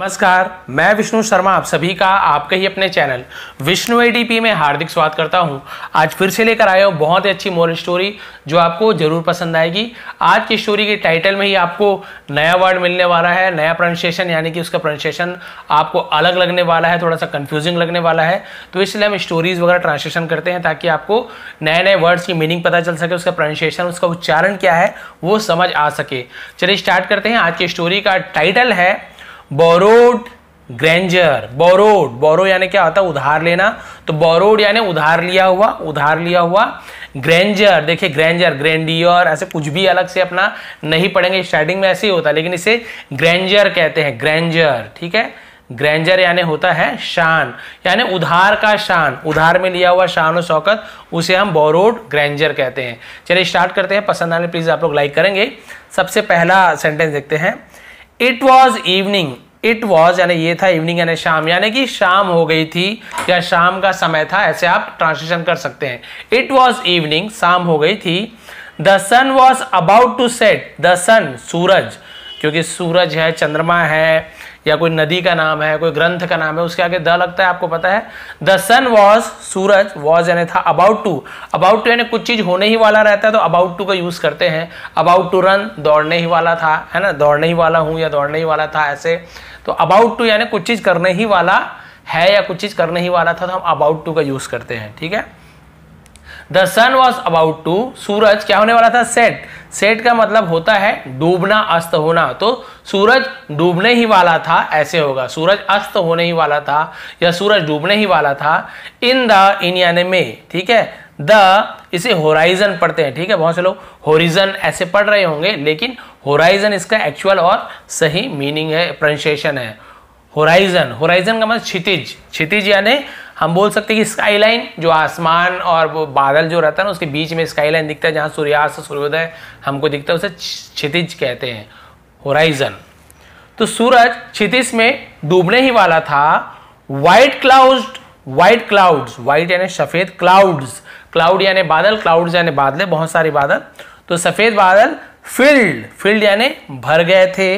नमस्कार मैं विष्णु शर्मा आप सभी का आपके ही अपने चैनल विष्णु एडीपी में हार्दिक स्वागत करता हूं आज फिर से लेकर आया हूं बहुत ही अच्छी मोरल स्टोरी जो आपको जरूर पसंद आएगी आज की स्टोरी के टाइटल में ही आपको नया वर्ड मिलने वाला है नया प्रोनाउंसिएशन यानी कि उसका प्रोनाउंसिएशन आपको अलग लगने वाला है थोड़ा सा कन्फ्यूजिंग लगने वाला है तो इसलिए हम स्टोरीज वगैरह ट्रांसलेशन करते हैं ताकि आपको नए नए वर्ड्स की मीनिंग पता चल सके उसका प्रोनाउंसिएशन उसका उच्चारण क्या है वो समझ आ सके चलिए स्टार्ट करते हैं आज की स्टोरी का टाइटल है बोरोड ग्रेंजर बोरोड बोरो यानी क्या होता है उधार लेना तो बोरोड यानी उधार लिया हुआ उधार लिया हुआ ग्रेंजर देखिए ग्रेंजर ग्रेंडियर ऐसे कुछ भी अलग से अपना नहीं पढ़ेंगे स्टार्टिंग में ऐसे ही होता है लेकिन इसे ग्रेंजर कहते हैं ग्रेंजर ठीक है ग्रेंजर यानी होता है शान यानी उधार का शान उधार में लिया हुआ शान और शौकत उसे हम बोरोड ग्रेंजर कहते हैं चलिए स्टार्ट करते हैं पसंद आने प्लीज़ आप लोग लाइक करेंगे सबसे पहला सेंटेंस देखते हैं it was evening it was यानी ये था इवनिंग यानी शाम यानी कि शाम हो गई थी या शाम का समय था ऐसे आप ट्रांसलेशन कर सकते हैं इट वॉज इवनिंग शाम हो गई थी the sun was about to set the sun सूरज क्योंकि सूरज है चंद्रमा है या कोई नदी का नाम है कोई ग्रंथ का नाम है उसके आगे द लगता है आपको पता है द सन वॉज सूरज वॉज यानी था अबाउट टू अबाउट टू यानी कुछ चीज होने ही वाला रहता है तो अबाउट टू का यूज करते हैं अबाउट टू रन दौड़ने ही वाला था है ना दौड़ने ही वाला हूँ या दौड़ने ही वाला था ऐसे तो अबाउट टू यानी कुछ चीज करने ही वाला है या कुछ चीज करने ही वाला था तो हम अबाउट टू का यूज करते हैं ठीक है the sun was about to सूरज क्या होने वाला था सेट सेट का मतलब होता है डूबना अस्त होना तो सूरज डूबने ही वाला था ऐसे होगा सूरज अस्त होने ही वाला था या सूरज डूबने ही वाला था इन द इन यानी में ठीक है द इसे होराइजन पढ़ते हैं ठीक है बहुत से लोग होरिजन ऐसे पढ़ रहे होंगे लेकिन होराइजन इसका एक्चुअल और सही मीनिंग है प्रोनाउंसिएशन है होराइजन होराइजन का मतलब क्षितिज क्षितिज यानी हम बोल सकते हैं कि स्काईलाइन जो आसमान और वो बादल जो रहता है ना उसके बीच में स्काईलाइन दिखता है जहाँ सूर्यास्त सूर्योदय हमको दिखता है उसे क्षितिज कहते हैं होराइजन तो सूरज क्षितिज में डूबने ही वाला था white cloud white cloud white यानी सफ़ेद क्लाउड्स क्लाउड यानी बादल क्लाउड्स यानी बादल बहुत सारे बादल तो सफ़ेद बादल फील्ड फील्ड यानी भर गए थे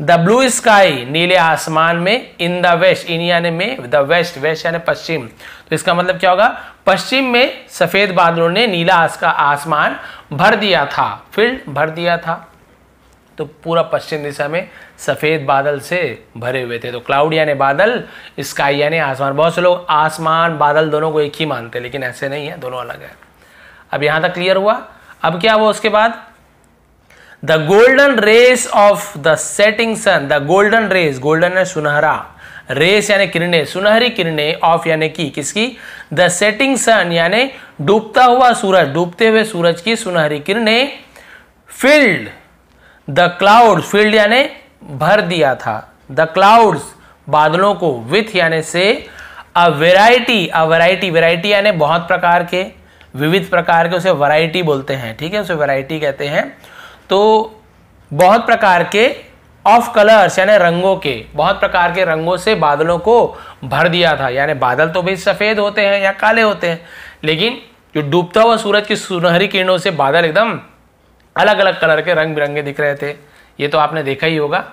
द ब्लू स्काई नीले आसमान में इन द वेस्ट इन यानी में द वेस्ट वेस्ट यानी पश्चिम तो इसका मतलब क्या होगा पश्चिम में सफेद बादलों ने नीला का आसमान भर दिया था फील्ड भर दिया था तो पूरा पश्चिम दिशा में सफ़ेद बादल से भरे हुए थे तो क्लाउड यानी बादल स्काई यानी आसमान बहुत से लोग आसमान बादल दोनों को एक ही मानते लेकिन ऐसे नहीं है दोनों अलग है अब यहां तक क्लियर हुआ अब क्या हुआ उसके बाद the golden rays of the setting sun the golden rays golden है सुनहरा रेस यानी किरणें सुनहरी किरणें ऑफ यानी की किसकी द सेटिंग सन यानी डूबता हुआ सूरज डूबते हुए सूरज की सुनहरी किरणें फील्ड द क्लाउड फील्ड यानी भर दिया था द क्लाउड्स बादलों को विथ यानी से a variety a variety variety यानी बहुत प्रकार के विविध प्रकार के उसे वैरायटी बोलते हैं ठीक है उसे वैरायटी कहते हैं तो बहुत प्रकार के ऑफ कलर्स यानी रंगों के बहुत प्रकार के रंगों से बादलों को भर दिया था यानी बादल तो भी सफ़ेद होते हैं या काले होते हैं लेकिन जो डूबता हुआ सूरज की सुनहरी किरणों से बादल एकदम अलग अलग कलर के रंग बिरंगे दिख रहे थे ये तो आपने देखा ही होगा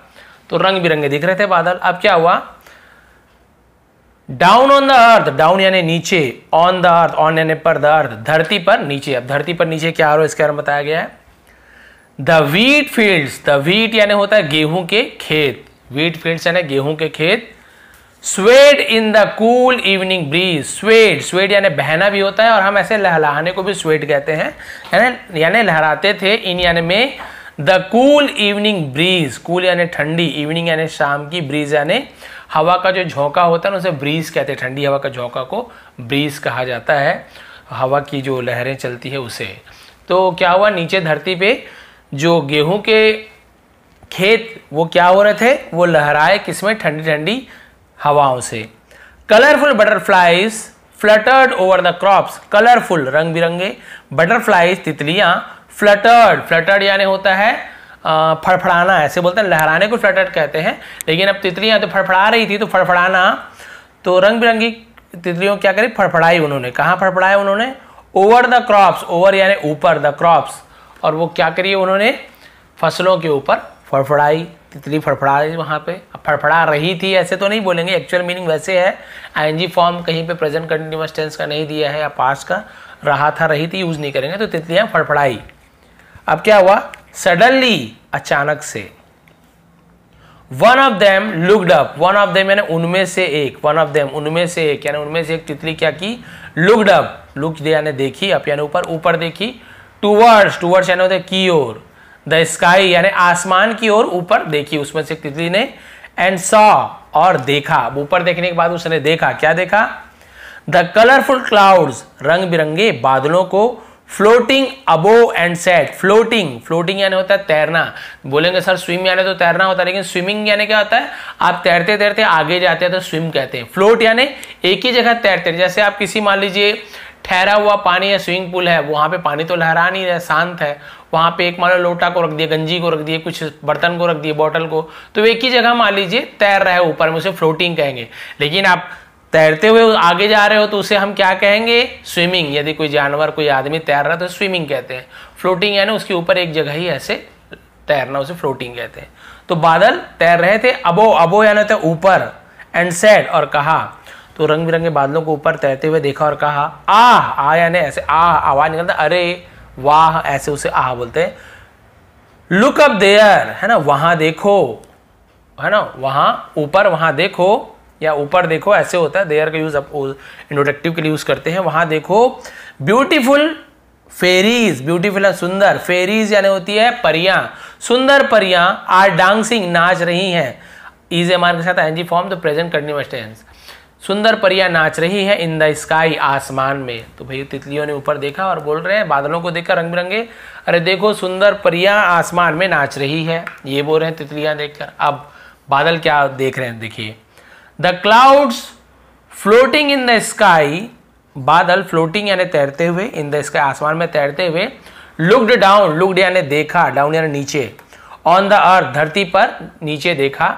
तो रंग बिरंगे दिख रहे थे बादल अब क्या हुआ down on the earth down यानी नीचे ऑन द अर्थ ऑन यानी पर द अर्थ धरती पर नीचे अब धरती पर नीचे क्या हो रहा है इसके बारे में बताया गया है the wheat field the wheat यानी होता है गेहूं के खेत वीट फील्ड यानी गेहूं के खेत swayed in the cool evening breeze swayed swayed यानी बहना भी होता है और हम ऐसे लहलाने को भी स्वेड कहते हैं यानी लहराते थे इन यानी में the cool evening breeze cool यानी ठंडी इवनिंग यानी शाम की ब्रीज यानी हवा का जो झोंका होता है ना उसे ब्रीज कहते हैं ठंडी हवा का झोंका को ब्रीज कहा जाता है हवा की जो लहरें चलती है उसे तो क्या हुआ नीचे धरती पे जो गेहूं के खेत वो क्या हो रहे थे वो लहराए किसमें ठंडी ठंडी हवाओं से colourful butterflies fluttered over the crops colourful रंग बिरंगे बटरफ्लाइज तितलियां फ्लटर्ड फ्लटर्ड यानी होता है फड़फड़ाना ऐसे बोलते हैं लहराने को फ्लटर्ड कहते हैं लेकिन अब तितलियां तो फड़फड़ा रही थी तो फड़फड़ाना तो रंग बिरंगी तितलियों क्या करी फड़फड़ाई उन्होंने कहाँ फड़फड़ाया उन्होंने ओवर द क्रॉप्स ओवर यानी ऊपर द क्रॉप्स और वो क्या करिए उन्होंने फसलों के ऊपर फड़फड़ाई तितली फड़फड़ा रही वहाँ पे फड़फड़ा रही थी ऐसे तो नहीं बोलेंगे एक्चुअल मीनिंग वैसे है आईएनजी फॉर्म कहीं पे प्रेजेंट कंटिन्यूस टेंस का नहीं दिया है या पास का रहा था रही थी यूज़ नहीं करेंगे तो तितलियाँ फड़फड़ाई अब क्या हुआ सडनली अचानक से one of them looked up one of them यानी उनमें से एक वन ऑफ देम उनमें से एक यानी उनमें से एक तितली क्या की लुकड अप लुक यानी देखी अप यानी ऊपर ऊपर देखी टूवर्ड्स टूवर्ड्स यानी होते हैं की ओर द स्काई यानी आसमान की ओर ऊपर देखी उसमें से तितली ने एंड सॉ और देखा ऊपर देखने के बाद उसने देखा क्या देखा द कलरफुल क्लाउड्स रंग बिरंगे बादलों को floating above and set floating floating यानी होता है तैरना बोलेंगे सर स्विम यानी तो तैरना होता है लेकिन स्विमिंग यानी क्या होता है आप तैरते तैरते आगे जाते हैं तो स्विम कहते हैं फ्लोट यानी एक ही जगह तैरते जैसे आप किसी मान लीजिए ठहरा हुआ पानी है स्विमिंग पूल है वहाँ पे पानी तो लहरा नहीं रहा शांत है वहाँ पे एक मान लो लोटा को रख दिया गंजी को रख दिया कुछ बर्तन को रख दिया बॉटल को तो एक ही जगह मान लीजिए तैर रहा है ऊपर में उसे फ्लोटिंग कहेंगे लेकिन आप तैरते हुए आगे जा रहे हो तो उसे हम क्या कहेंगे स्विमिंग यदि कोई जानवर कोई आदमी तैर रहा है तो स्विमिंग कहते हैं फ्लोटिंग यानी उसके ऊपर एक जगह ही ऐसे तैरना उसे फ्लोटिंग कहते हैं तो बादल तैर रहे थे अबो अबो यानी होता तो ऊपर एंड सेड और कहा तो रंग बिरंगे बादलों को ऊपर तैरते हुए देखा और कहा आह आ यानी ऐसे आह आवाज निकलता अरे वाह ऐसे उसे आह बोलते हैं लुक अप देयर है ना वहां देखो है ना वहां ऊपर वहां देखो या ऊपर देखो ऐसे होता है देयर का यूज इंट्रोडक्टिव के लिए यूज करते हैं वहां देखो ब्यूटीफुल फेरीज ब्यूटीफुल है सुंदर फेरीज यानी होती है परियां सुंदर परियां आर डांसिंग नाच रही हैं इज एम के साथ एनजी फॉर्म तो प्रेजेंट कंटिन्यूस टेंस सुंदर परिया नाच रही है इन द स्काई आसमान में तो भैया तितलियों ने ऊपर देखा और बोल रहे हैं बादलों को देखकर रंग बिरंगे अरे देखो सुंदर परिया आसमान में नाच रही है ये बोल रहे हैं तितलियां देखकर अब बादल क्या देख रहे हैं देखिए the clouds floating in the sky बादल फ्लोटिंग यानी तैरते हुए इन द स्काई आसमान में तैरते हुए लुकड डाउन लुकड यानी देखा डाउन यानी नीचे ऑन द अर्थ धरती पर नीचे देखा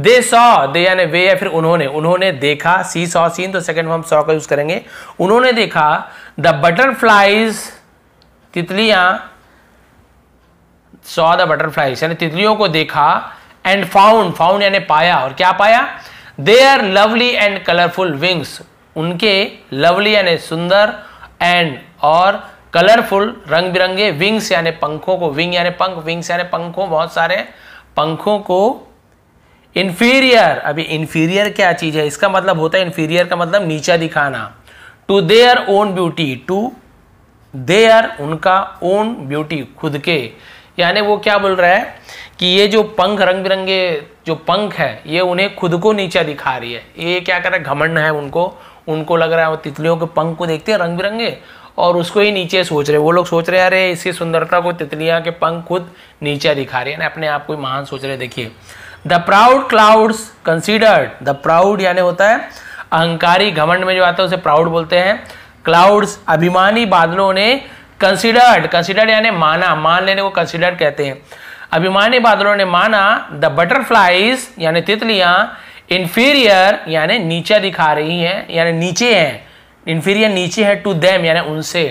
दे सॉ दे यानी वे या फिर उन्होंने उन्होंने देखा सी सॉ सीन तो सेकंड फॉर्म सॉ का यूज करेंगे उन्होंने देखा द बटरफ्लाइज तितलियां सॉ द बटरफ्लाइज यानी तितलियों को देखा एंड फाउंड फाउंड यानी पाया और क्या पाया they are lovely and colourful wings उनके लवली यानी सुंदर एंड और कलरफुल रंग बिरंगे विंग्स यानी पंखों को विंग यानी पंख विंग्स यानी पंखों बहुत सारे पंखों को इन्फीरियर अभी इन्फीरियर क्या चीज़ है इसका मतलब होता है इन्फीरियर का मतलब नीचा दिखाना to their own beauty to their उनका ओन ब्यूटी खुद के यानी वो क्या बोल रहा है कि ये जो पंख रंग बिरंगे जो पंख है ये उन्हें खुद को नीचा दिखा रही है ये क्या कर रहा है घमंड है उनको उनको लग रहा है वो तितलियों के पंख को देखते हैं रंग बिरंगे और उसको ही नीचे सोच रहे वो लोग सोच रहे अरे इसकी सुंदरता को तितलियाँ के पंख खुद नीचा दिखा रही है ना अपने आप को महान सोच रहे देखिए the proud clouds considered the proud यानी होता है अहंकारी घमंड में जो आता है उसे प्राउड बोलते हैं क्लाउड्स अभिमानी बादलों ने कंसिडर्ड कंसिडर्ड यानी माना मान लेने को कंसिडर्ड कहते हैं अभिमानी बादलों ने माना द बटरफ्लाईज यानी तितलियां इन्फीरियर यानी नीचे दिखा रही हैं यानी नीचे हैं इंफीरियर नीचे है टू देम यानी उनसे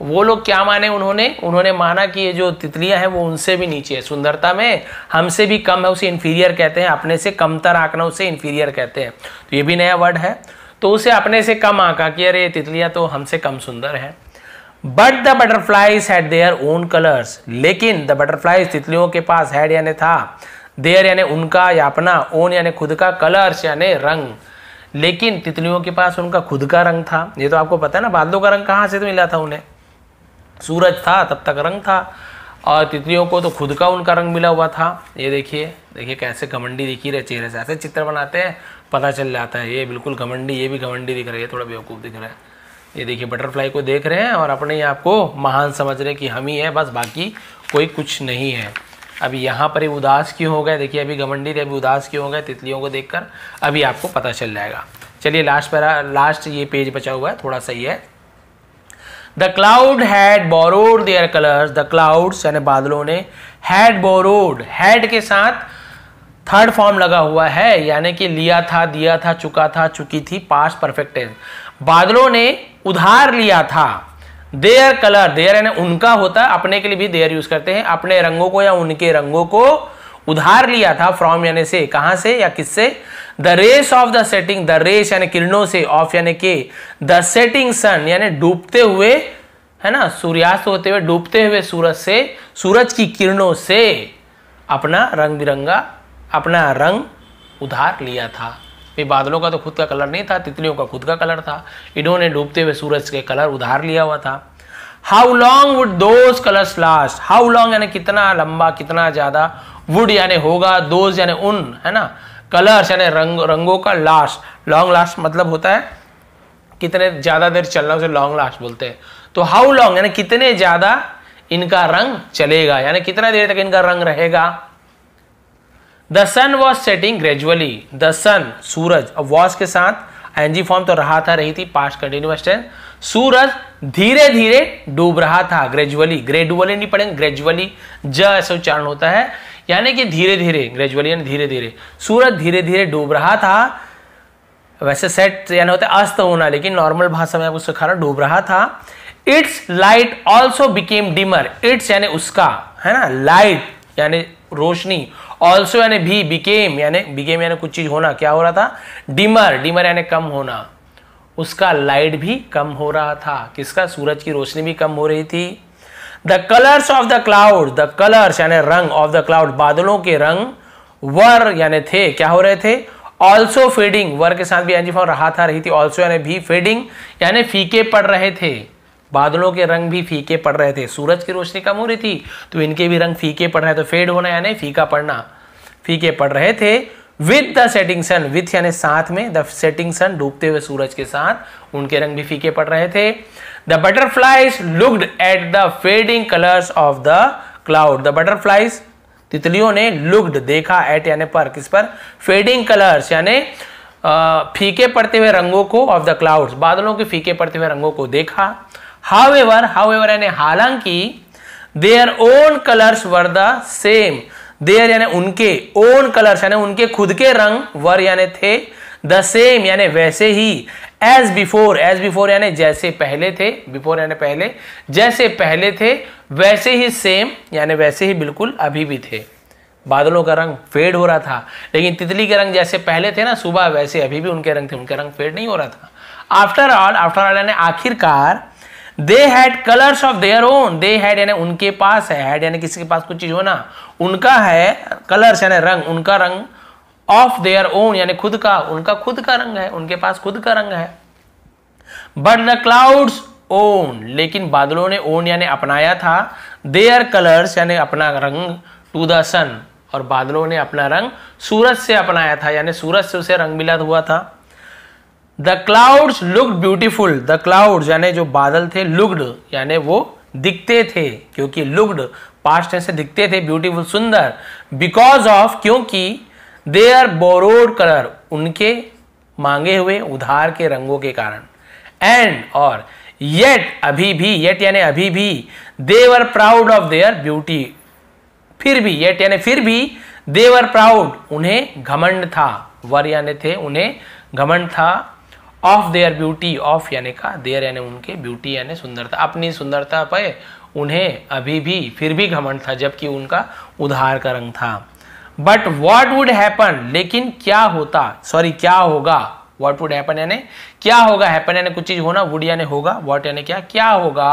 वो लोग क्या माने उन्होंने उन्होंने माना कि ये जो तितलियां हैं वो उनसे भी नीचे है सुंदरता में हमसे भी कम है उसे इन्फीरियर कहते हैं अपने से कमतर आंकना उसे इन्फीरियर कहते हैं तो ये भी नया वर्ड है तो उसे अपने से कम आंका कि अरे तितलियां तो हमसे कम सुंदर है but the butterflies had their own colours लेकिन द बटरफ्लाईज तितलियों के पास हैड यानी था देयर यानी उनका या अपना ओन यानी खुद का कलर्स यानी रंग लेकिन तितलियों के पास उनका खुद का रंग था ये तो आपको पता है ना बादलों का रंग कहाँ से तो मिला था उन्हें सूरज था तब तक रंग था और तितलियों को तो खुद का उनका रंग मिला हुआ था ये देखिए देखिए कैसे घमंडी दिखी रहे चेहरे से ऐसे चित्र बनाते हैं पता चल जाता है ये बिल्कुल घमंडी ये भी घमंडी दिख रही है थोड़ा बेवकूफ़ दिख रहा है ये देखिए बटरफ्लाई को देख रहे हैं और अपने ही आपको महान समझ रहे हैं कि हम ही है बस बाकी कोई कुछ नहीं है अभी यहाँ पर ही उदास क्यों हो गए देखिए अभी घमंडी थे अभी उदास क्यों हो गए तितलियों को देखकर अभी आपको पता चल जाएगा चलिए लास्ट पर लास्ट ये पेज बचा हुआ है थोड़ा सा ही है the cloud had borrowed their colours the clouds यानी बादलों ने हैड बोरोड हैड के साथ थर्ड फॉर्म लगा हुआ है यानी कि लिया था दिया था चुका था चुकी थी पास परफेक्ट बादलों ने उधार लिया था देयर कलर देयर यानी उनका होता है अपने के लिए भी देयर यूज करते हैं अपने रंगों को या उनके रंगों को उधार लिया था फ्रॉम यानी से कहा से या किससे the rays of the setting the rays यानी किरणों से ऑफ यानी के द सेटिंग सन यानी डूबते हुए है ना सूर्यास्त होते हुए डूबते हुए सूरज से सूरज की किरणों से अपना रंग बिरंगा अपना रंग उधार लिया था ये बादलों का तो खुद का कलर नहीं था तितलियों का खुद का कलर था इन्होंने डूबते हुए सूरज के कलर उधार लिया हुआ था how long would those colours last how long यानी कितना लंबा कितना ज़्यादा वुड यानी होगा दोज यानी उन है ना कलर्स यानी रंग रंगों का लास्ट लॉन्ग लास्ट मतलब होता है कितने ज़्यादा देर चलना उसे लॉन्ग लास्ट बोलते हैं तो हाउ लॉन्ग यानी कितने ज़्यादा इनका रंग चलेगा यानी कितना देर तक इनका रंग रहेगा the sun was setting gradually the sun सूरज अब वॉज के साथ एनजी फॉर्म तो रहा था रही थी पास्ट कंटिन्यूस टेंस सूरज धीरे धीरे डूब रहा था ग्रेजुअली ग्रेजुअली नहीं पढ़ेंगे ग्रेजुअली ज ऐसा उच्चारण होता है यानी कि धीरे धीरे ग्रेजुअली यानी धीरे धीरे सूरज धीरे धीरे डूब रहा था वैसे सेट यानी होता है अस्त होना लेकिन नॉर्मल भाषा में आपको सिखा रहा डूब रहा था its light also became dimmer its यानी उसका है ना लाइट यानी रोशनी ऑल्सो यानी भी बिकेम यानी बिकेम यानी कुछ चीज होना क्या हो रहा था डिमर डिमर यानी कम होना उसका लाइट भी कम हो रहा था किसका सूरज की रोशनी भी कम हो रही थी the colours of the cloud the colours यानी रंग ऑफ द क्लाउड बादलों के रंग वर यानी थे क्या हो रहे थे ऑल्सो फेडिंग वर के साथ भी एनजी रहा था रही थी ऑल्सो यानी भी फेडिंग यानी फीके पड़ रहे थे बादलों के रंग भी फीके पड़ रहे थे सूरज की रोशनी कम हो रही थी तो इनके भी रंग फीके पड़ रहे थे तो फेड होना यानी फीका पड़ना फीके पड़ रहे थे with the setting sun with यानी साथ में द सेटिंग सन डूबते हुए सूरज के साथ उनके रंग भी फीके पड़ रहे थे the butterflies looked at the fading colours of the cloud the butterflies तितलियों ने लुक्ड देखा एट यानी पर किस पर फेडिंग कलर्स यानी फीके पड़ते हुए रंगों को ऑफ द क्लाउड बादलों के फीके पड़ते हुए रंगों को देखा हाउ एवर हाउ एवर यानी हालांकि their own colours were the same their यानी उनके ओन कलर्स यानी उनके खुद के रंग वर यानी थे द सेम यानी वैसे ही एज बिफोर एज बिफोर यानी जैसे पहले थे बिफोर यानी पहले जैसे पहले थे वैसे ही सेम यानी वैसे ही बिल्कुल अभी भी थे बादलों का रंग फेड हो रहा था लेकिन तितली के रंग जैसे पहले थे ना सुबह वैसे अभी भी उनके रंग थे उनके रंग फेड नहीं हो रहा था आफ्टर ऑल आफ्टर ऑल यानी आखिरकार they had colours of their own they had यानी उनके पास है हैड यानी किसी के पास कुछ चीज होना उनका है कलर्स यानी रंग उनका रंग ऑफ देयर ओन यानी खुद का उनका खुद का रंग है उनके पास खुद का रंग है बट द क्लाउड्स ओन लेकिन बादलों ने ओन यानी अपनाया था देयर कलर्स यानी अपना रंग टू द सन और बादलों ने अपना रंग सूरज से अपनाया था यानी सूरज से उसे रंग मिला हुआ था the clouds looked beautiful the cloud यानी जो बादल थे लुकड यानी वो दिखते थे क्योंकि लुकड पास्ट से दिखते थे ब्यूटीफुल सुंदर बिकॉज ऑफ क्योंकि दे आर बोरोड कलर उनके मांगे हुए उधार के रंगों के कारण एंड और येट अभी भी येट यानी अभी भी they were proud of their beauty फिर भी येट यानी फिर भी देवर प्राउड उन्हें घमंड था वर यानी थे उन्हें घमंड था ऑफ देयर ब्यूटी ऑफ यानी का देयर यानी उनके ब्यूटी यानी सुंदरता अपनी सुंदरता पर उन्हें अभी भी फिर भी घमंड था जबकि उनका उधार का रंग था बट वॉट वुड हैपन लेकिन क्या होता सॉरी क्या होगा वॉट वुड हैपन यानी क्या होगा हैपन यानी कुछ चीज होना वुड यानी होगा वॉट यानी क्या क्या होगा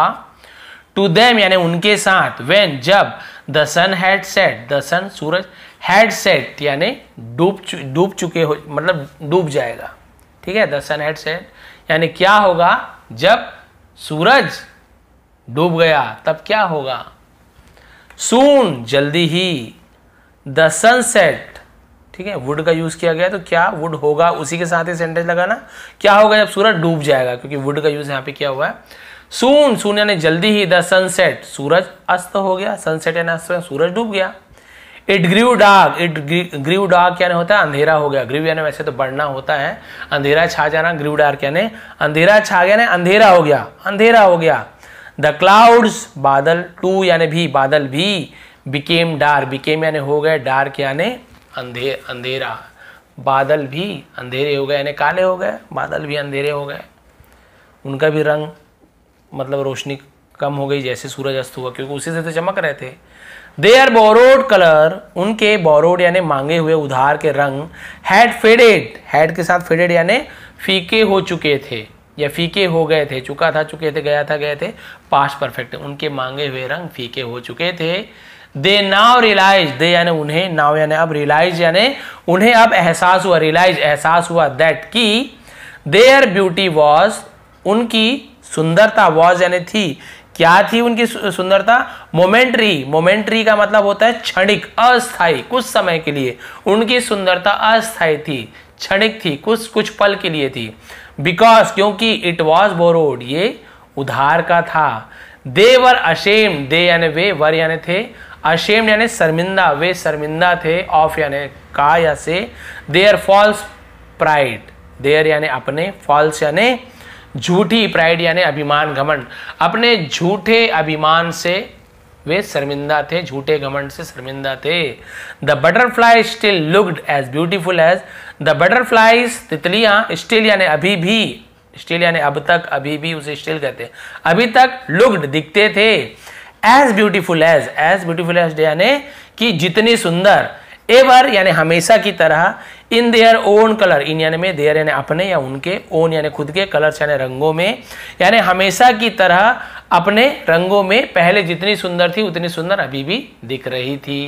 टू देम यानी उनके साथ वेन जब the sun had set the sun सूरज हैड सेट यानी डूब डूब चुके हो मतलब डूब जाएगा ठीक है द सन हेड सेट यानी क्या होगा जब सूरज डूब गया तब क्या होगा सून जल्दी ही द सनसेट ठीक है वुड का यूज किया गया तो क्या वुड होगा उसी के साथ ही सेंटेंस लगाना क्या होगा जब सूरज डूब जाएगा क्योंकि वुड का यूज यहां पे किया हुआ है सून सून यानी जल्दी ही द सनसेट सूरज अस्त हो गया सनसेट यानी अस्त सूरज डूब गया it grew dark it grew dark यानी होता है अंधेरा हो गया ग्रीव यानी वैसे तो बढ़ना होता है अंधेरा छा जाना ग्रीव डार्क यानी अंधेरा छा गया अंधेरा हो गया अंधेरा हो गया द क्लाउड्स बादल टू यानी भी बादल भी बिकेम डार्क बिकेम यानी हो गए डार्क यानी अंधे अंधेरा बादल भी अंधेरे हो गए यानी काले हो गए बादल भी अंधेरे हो गए उनका भी रंग मतलब रोशनी कम हो गई जैसे सूरज अस्त हुआ क्योंकि उसी से तो चमक रहे थे दे आर बोरोड कलर उनके बोरोड यानी मांगे हुए उधार के रंग हैड फेडेड हैड के साथ फेडेड यानी फीके हो चुके थे या फीके हो गए थे चुका था चुके थे गया था गए थे पास्ट परफेक्ट उनके मांगे हुए रंग फीके हो चुके थे दे नाव रियलाइज दे यानी उन्हें नाव यानी अब रियलाइज यानी उन्हें अब एहसास हुआ रियलाइज एहसास हुआ दैट कि देयर ब्यूटी वॉज उनकी सुंदरता वॉज यानी थी क्या थी उनकी सुंदरता मोमेंट्री मोमेंट्री का मतलब होता है क्षणिक अस्थाई कुछ समय के लिए उनकी सुंदरता अस्थाई थी क्षणिक थी कुछ कुछ पल के लिए थी बिकॉज क्योंकि इट वॉज बोरोड ये उधार का था दे वर अशेम दे यानी वे वर यानी थे अशेम यानी शर्मिंदा वे शर्मिंदा थे ऑफ यानी का या से देयर फॉल्स प्राइड देयर यानी अपने फॉल्स यानी झूठी प्राइड यानी अभिमान घमंड अपने झूठे अभिमान से वे शर्मिंदा थे झूठे घमंड से शर्मिंदा थे the butterfly still looked as beautiful as the butterfly तितलियां स्टिल यानी अभी भी स्टिल यानी अब तक अभी भी उसे स्टिल कहते हैं अभी तक लुकड दिखते थे as beautiful as as beautiful as यानी कि जितनी सुंदर एवर यानी हमेशा की तरह in their own colour in यानी में देयर यानी अपने या उनके ओन यानी खुद के कलर्स यानी रंगों में यानी हमेशा की तरह अपने रंगों में पहले जितनी सुंदर थी उतनी सुंदर अभी भी दिख रही थी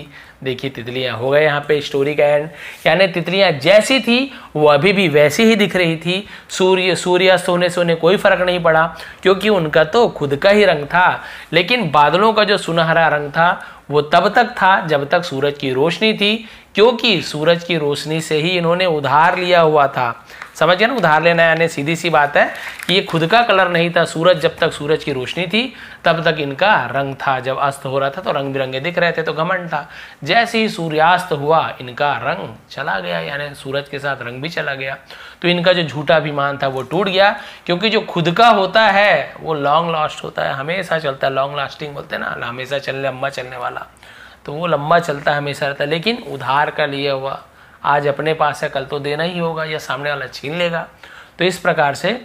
देखिए तितलियां हो गए यहाँ पे स्टोरी का एंड यानी तितलियां जैसी थी वो अभी भी वैसी ही दिख रही थी सूर्य सूर्य सोने सोने कोई फर्क नहीं पड़ा क्योंकि उनका तो खुद का ही रंग था लेकिन बादलों का जो सुनहरा रंग था वो तब तक था जब तक सूरज की रोशनी थी क्योंकि सूरज की रोशनी से ही इन्होंने उधार लिया हुआ था समझ गया ना उधार लेना यानी सीधी सी बात है कि ये खुद का कलर नहीं था सूरज जब तक सूरज की रोशनी थी तब तक इनका रंग था जब अस्त हो रहा था तो रंग बिरंगे दिख रहे थे तो घमंड था जैसे ही सूर्यास्त हुआ इनका रंग चला गया यानी सूरज के साथ रंग भी चला गया तो इनका जो झूठा अभिमान था वो टूट गया क्योंकि जो खुद का होता है वो लॉन्ग लास्ट होता है हमेशा चलता है लॉन्ग लास्टिंग बोलते हैं ना हमेशा चलने लम्बा चलने वाला तो वो लंबा चलता है हमेशा रहता है लेकिन उधार का लिया हुआ आज अपने पास है कल तो देना ही होगा या सामने वाला छीन लेगा तो इस प्रकार से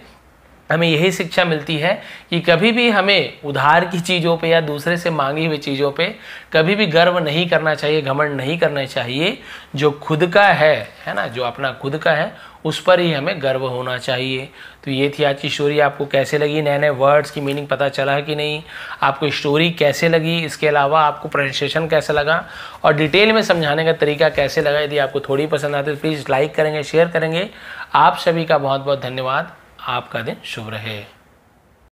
हमें यही शिक्षा मिलती है कि कभी भी हमें उधार की चीज़ों पे या दूसरे से मांगी हुई चीज़ों पे कभी भी गर्व नहीं करना चाहिए घमंड नहीं करना चाहिए जो खुद का है है ना जो अपना खुद का है उस पर ही हमें गर्व होना चाहिए तो ये थी आज की स्टोरी आपको कैसे लगी नए नए वर्ड्स की मीनिंग पता चला कि नहीं आपको स्टोरी कैसे लगी इसके अलावा आपको प्रेजेंटेशन कैसे लगा और डिटेल में समझाने का तरीका कैसे लगा यदि आपको थोड़ी पसंद आती तो प्लीज़ लाइक करेंगे शेयर करेंगे आप सभी का बहुत बहुत धन्यवाद आपका दिन शुभ रहे